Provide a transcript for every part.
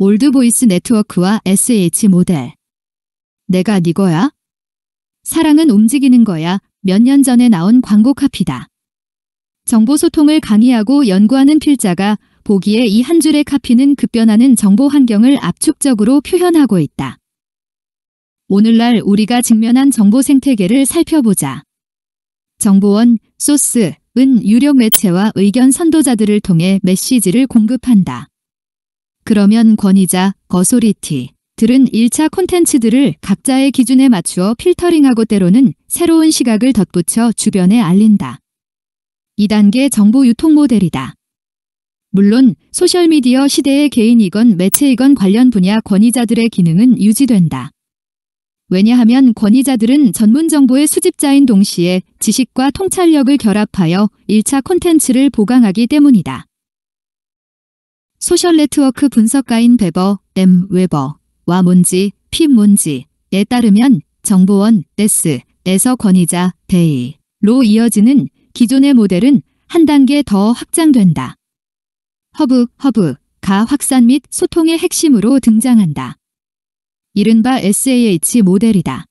올드보이스 네트워크와 SH 모델 내가 니거야? 사랑은 움직이는 거야 몇 년 전에 나온 광고 카피다. 정보소통을 강의하고 연구하는 필자가 보기에 이 한 줄의 카피는 급변하는 정보 환경을 압축적으로 표현하고 있다. 오늘날 우리가 직면한 정보 생태계를 살펴보자. 정보원, 소스, 은 유력 매체와 의견 선도자들을 통해 메시지를 공급한다. 그러면 권위자, 거소리티 들은 1차 콘텐츠들을 각자의 기준에 맞추어 필터링하고 때로는 새로운 시각을 덧붙여 주변에 알린다. 2단계 정보 유통 모델이다. 물론 소셜미디어 시대의 개인이건 매체이건 관련 분야 권위자들의 기능은 유지된다. 왜냐하면 권위자들은 전문 정보의 수집자인 동시에 지식과 통찰력을 결합하여 1차 콘텐츠를 보강하기 때문이다. 소셜 네트워크 분석가인 베버, M. 웨버와 몬지, 핍 몬지에 따르면 정보원, 데스에서 권위자, 데이로 이어지는 기존의 모델은 한 단계 더 확장된다. 허브, 허브가 확산 및 소통의 핵심으로 등장한다. 이른바 SAH 모델이다.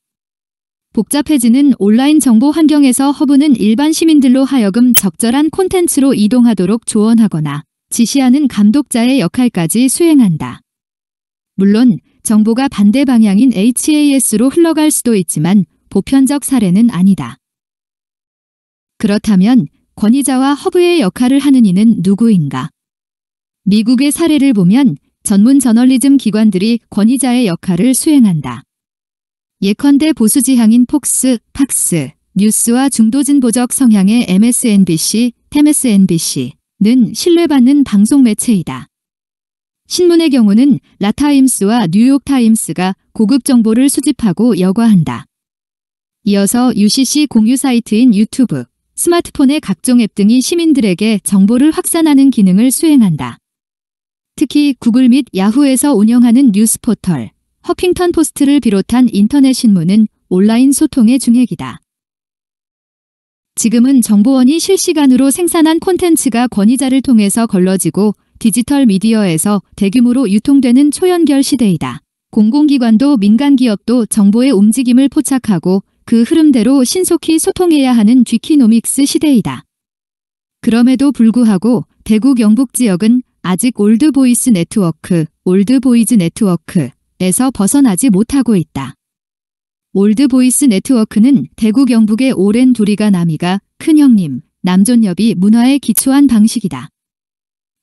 복잡해지는 온라인 정보 환경에서 허브는 일반 시민들로 하여금 적절한 콘텐츠로 이동하도록 조언하거나 지시하는 감독자의 역할까지 수행한다. 물론 정보가 반대 방향인 HAS로 흘러갈 수도 있지만 보편적 사례는 아니다. 그렇다면 권위자와 허브의 역할을 하는 이는 누구인가? 미국의 사례를 보면 전문 저널리즘 기관들이 권위자의 역할을 수행한다. 예컨대 보수지향인 폭스, 팍스, 뉴스와 중도진보적 성향의 MSNBC, 템SNBC, 는 신뢰받는 방송 매체이다. 신문의 경우는 라타임스와 뉴욕타임스가 고급 정보를 수집하고 여과한다. 이어서 UCC 공유 사이트인 유튜브, 스마트폰의 각종 앱 등이 시민들에게 정보를 확산하는 기능을 수행한다. 특히 구글 및 야후에서 운영하는 뉴스 포털, 허핑턴 포스트를 비롯한 인터넷 신문은 온라인 소통의 중핵이다. 지금은 정보원이 실시간으로 생산한 콘텐츠가 권위자를 통해서 걸러지고 디지털 미디어에서 대규모로 유통되는 초연결 시대이다. 공공기관도 민간기업도 정보의 움직임을 포착하고 그 흐름대로 신속히 소통해야 하는 뒤키노믹스 시대이다. 그럼에도 불구하고 대구 경북 지역은 아직 올드보이스 네트워크, 올드보이즈 네트워크에서 벗어나지 못하고 있다. 올드보이스 네트워크는 대구 경북의 오랜 두리가 남이가 큰형님, 남존엽이 문화에 기초한 방식이다.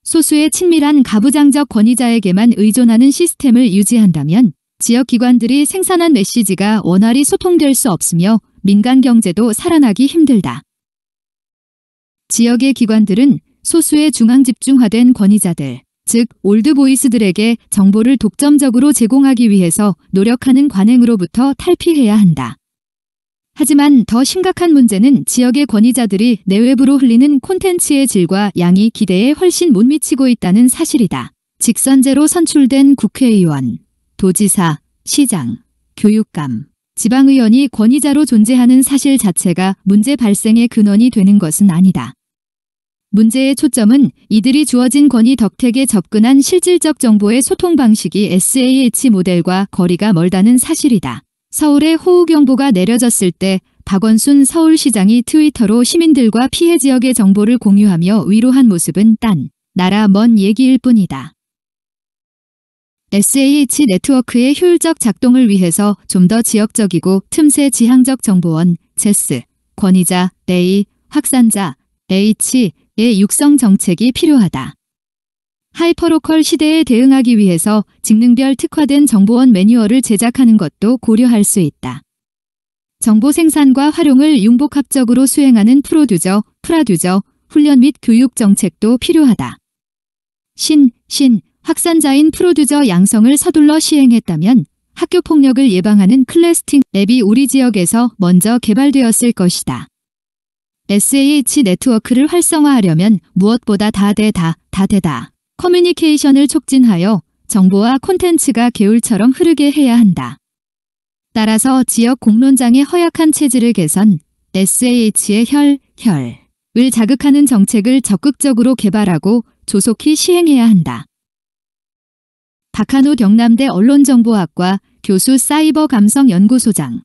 소수의 친밀한 가부장적 권위자에게만 의존하는 시스템을 유지한다면 지역기관들이 생산한 메시지가 원활히 소통될 수 없으며 민간 경제도 살아나기 힘들다. 지역의 기관들은 소수의 중앙 집중화된 권위자들, 즉 올드보이스들에게 정보를 독점적으로 제공하기 위해서 노력하는 관행으로부터 탈피해야 한다. 하지만 더 심각한 문제는 지역의 권위자들이 내외부로 흘리는 콘텐츠의 질과 양이 기대에 훨씬 못 미치고 있다는 사실이다. 직선제로 선출된 국회의원, 도지사, 시장, 교육감, 지방의원이 권위자로 존재하는 사실 자체가 문제 발생의 근원이 되는 것은 아니다. 문제의 초점은 이들이 주어진 권위 덕택에 접근한 실질적 정보의 소통 방식이 SAH 모델과 거리가 멀다는 사실이다. 서울의 호우경보가 내려졌을 때 박원순 서울시장이 트위터로 시민들과 피해 지역의 정보를 공유하며 위로한 모습은 딴 나라 먼 얘기일 뿐이다. SAH 네트워크의 효율적 작동을 위해서 좀 더 지역적이고 틈새 지향적 정보원, 제스, 권위자, 레이, 확산자, H, 의 육성 정책이 필요하다. 하이퍼로컬 시대에 대응하기 위해서 직능별 특화된 정보원 매뉴얼을 제작하는 것도 고려할 수 있다. 정보 생산과 활용을 융복합적으로 수행하는 프로듀저, 프라듀저, 훈련 및 교육 정책도 필요하다. 신, 신, 확산자인 프로듀저 양성을 서둘러 시행했다면 학교 폭력을 예방하는 클래스팅 앱이 우리 지역에서 먼저 개발되었을 것이다. SAH 네트워크를 활성화하려면 무엇보다 다대다, 다대다 커뮤니케이션을 촉진하여 정보와 콘텐츠가 개울처럼 흐르게 해야 한다. 따라서 지역 공론장의 허약한 체질을 개선, SAH의 혈, 혈을 자극하는 정책을 적극적으로 개발하고 조속히 시행해야 한다. 박한우 경남대 언론정보학과 교수 사이버 감성연구소장